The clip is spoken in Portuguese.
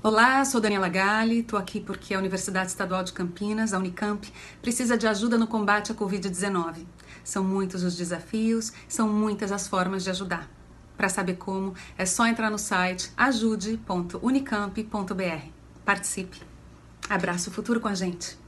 Olá, sou Daniela Gale, estou aqui porque a Universidade Estadual de Campinas, a Unicamp, precisa de ajuda no combate à Covid-19. São muitos os desafios, são muitas as formas de ajudar. Para saber como, é só entrar no site ajude.unicamp.br. Participe! Abraço o futuro com a gente!